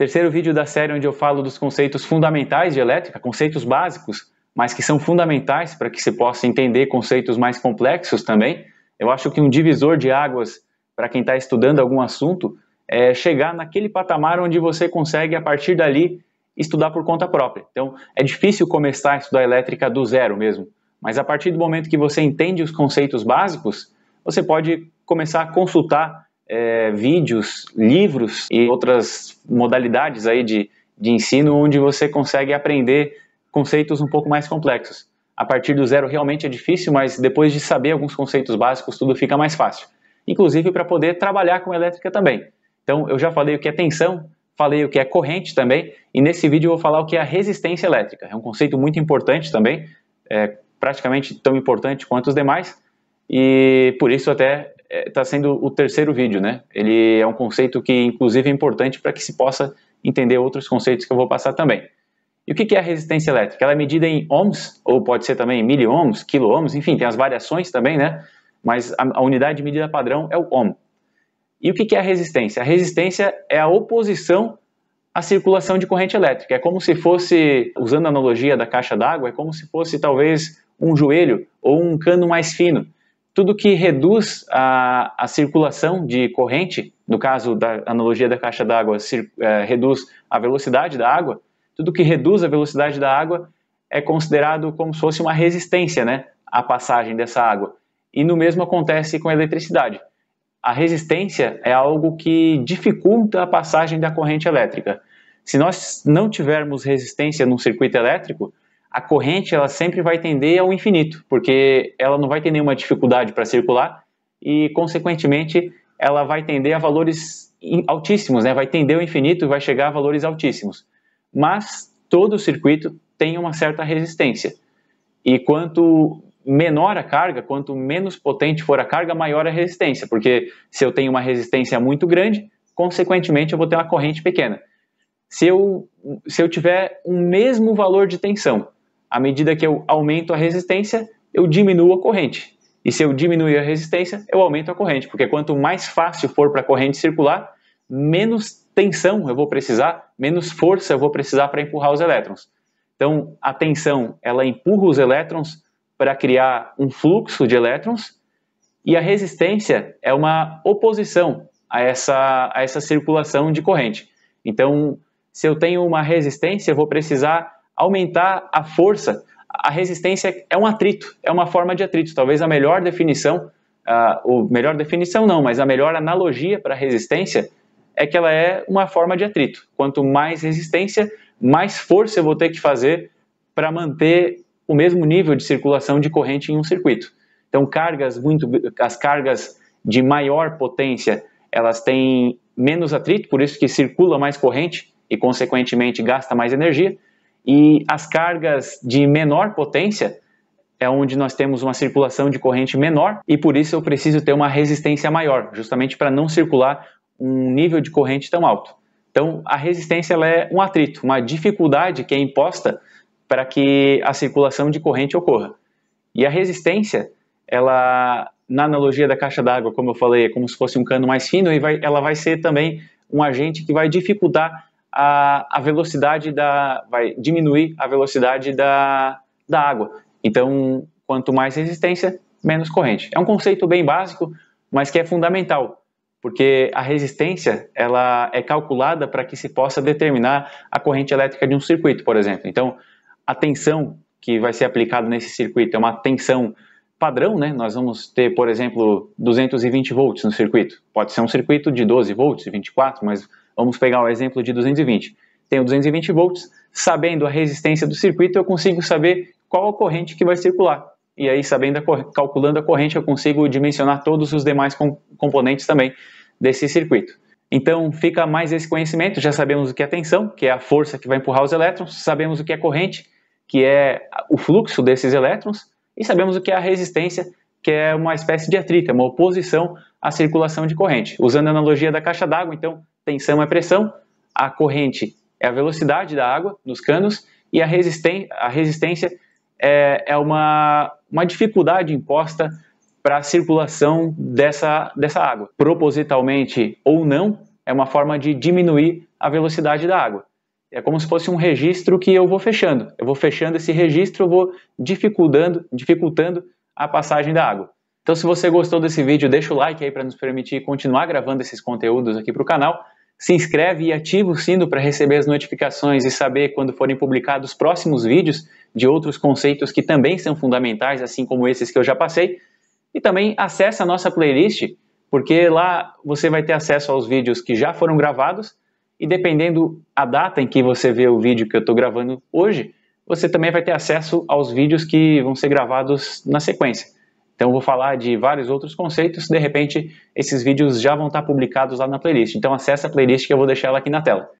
Terceiro vídeo da série onde eu falo dos conceitos fundamentais de elétrica, conceitos básicos, mas que são fundamentais para que se possa entender conceitos mais complexos também. Eu acho que um divisor de águas para quem está estudando algum assunto é chegar naquele patamar onde você consegue, a partir dali, estudar por conta própria. Então, é difícil começar a estudar elétrica do zero mesmo, mas a partir do momento que você entende os conceitos básicos, você pode começar a consultar é, vídeos, livros e outras modalidades aí de, de ensino onde você consegue aprender conceitos um pouco mais complexos. A partir do zero realmente é difícil, mas depois de saber alguns conceitos básicos, tudo fica mais fácil. Inclusive para poder trabalhar com elétrica também. Então, eu já falei o que é tensão, falei o que é corrente também, e nesse vídeo eu vou falar o que é a resistência elétrica. É um conceito muito importante também, é praticamente tão importante quanto os demais, e por isso até está é, sendo o terceiro vídeo, né? Ele é um conceito que, inclusive, é importante para que se possa entender outros conceitos que eu vou passar também. E o que é a resistência elétrica? Ela é medida em ohms, ou pode ser também em miliohms, quiloohms, enfim, tem as variações também, né? Mas a, unidade de medida padrão é o ohm. E o que é a resistência? A resistência é a oposição à circulação de corrente elétrica. É como se fosse, usando a analogia da caixa d'água, é como se fosse talvez um joelho ou um cano mais fino tudo que reduz a, a circulação de corrente, no caso da analogia da caixa d'água, é, reduz a velocidade da água, tudo que reduz a velocidade da água é considerado como se fosse uma resistência né, à passagem dessa água. E no mesmo acontece com a eletricidade. A resistência é algo que dificulta a passagem da corrente elétrica. Se nós não tivermos resistência num circuito elétrico, a corrente ela sempre vai tender ao infinito, porque ela não vai ter nenhuma dificuldade para circular e, consequentemente, ela vai tender a valores altíssimos, né? vai tender ao infinito e vai chegar a valores altíssimos. Mas todo o circuito tem uma certa resistência. E quanto menor a carga, quanto menos potente for a carga, maior a resistência, porque se eu tenho uma resistência muito grande, consequentemente eu vou ter uma corrente pequena. Se eu, se eu tiver o um mesmo valor de tensão à medida que eu aumento a resistência, eu diminuo a corrente. E se eu diminuir a resistência, eu aumento a corrente, porque quanto mais fácil for para a corrente circular, menos tensão eu vou precisar, menos força eu vou precisar para empurrar os elétrons. Então, a tensão, ela empurra os elétrons para criar um fluxo de elétrons, e a resistência é uma oposição a essa, a essa circulação de corrente. Então, se eu tenho uma resistência, eu vou precisar aumentar a força, a resistência é um atrito, é uma forma de atrito. Talvez a melhor definição, uh, ou melhor definição não, mas a melhor analogia para resistência é que ela é uma forma de atrito. Quanto mais resistência, mais força eu vou ter que fazer para manter o mesmo nível de circulação de corrente em um circuito. Então, cargas muito, as cargas de maior potência, elas têm menos atrito, por isso que circula mais corrente e, consequentemente, gasta mais energia. E as cargas de menor potência é onde nós temos uma circulação de corrente menor e por isso eu preciso ter uma resistência maior, justamente para não circular um nível de corrente tão alto. Então, a resistência ela é um atrito, uma dificuldade que é imposta para que a circulação de corrente ocorra. E a resistência, ela na analogia da caixa d'água, como eu falei, é como se fosse um cano mais fino e vai, ela vai ser também um agente que vai dificultar a, a velocidade da. vai diminuir a velocidade da, da água. Então, quanto mais resistência, menos corrente. É um conceito bem básico, mas que é fundamental, porque a resistência ela é calculada para que se possa determinar a corrente elétrica de um circuito, por exemplo. Então, a tensão que vai ser aplicada nesse circuito é uma tensão padrão, né? Nós vamos ter, por exemplo, 220 volts no circuito. Pode ser um circuito de 12 volts, 24, mas Vamos pegar o exemplo de 220. Tenho 220 volts, sabendo a resistência do circuito, eu consigo saber qual a corrente que vai circular. E aí, sabendo a calculando a corrente, eu consigo dimensionar todos os demais com componentes também desse circuito. Então, fica mais esse conhecimento. Já sabemos o que é tensão, que é a força que vai empurrar os elétrons, sabemos o que é corrente, que é o fluxo desses elétrons, e sabemos o que é a resistência, que é uma espécie de atrito, é uma oposição à circulação de corrente. Usando a analogia da caixa d'água, então, tensão é pressão, a corrente é a velocidade da água nos canos e a, resisten a resistência é, é uma, uma dificuldade imposta para a circulação dessa, dessa água. Propositalmente ou não, é uma forma de diminuir a velocidade da água. É como se fosse um registro que eu vou fechando. Eu vou fechando esse registro, eu vou dificultando, dificultando a passagem da água. Então, se você gostou desse vídeo, deixa o like aí para nos permitir continuar gravando esses conteúdos aqui para o canal se inscreve e ativa o sino para receber as notificações e saber quando forem publicados próximos vídeos de outros conceitos que também são fundamentais, assim como esses que eu já passei. E também acessa a nossa playlist, porque lá você vai ter acesso aos vídeos que já foram gravados e dependendo a data em que você vê o vídeo que eu estou gravando hoje, você também vai ter acesso aos vídeos que vão ser gravados na sequência. Então eu vou falar de vários outros conceitos, de repente esses vídeos já vão estar publicados lá na playlist. Então acessa a playlist que eu vou deixar ela aqui na tela.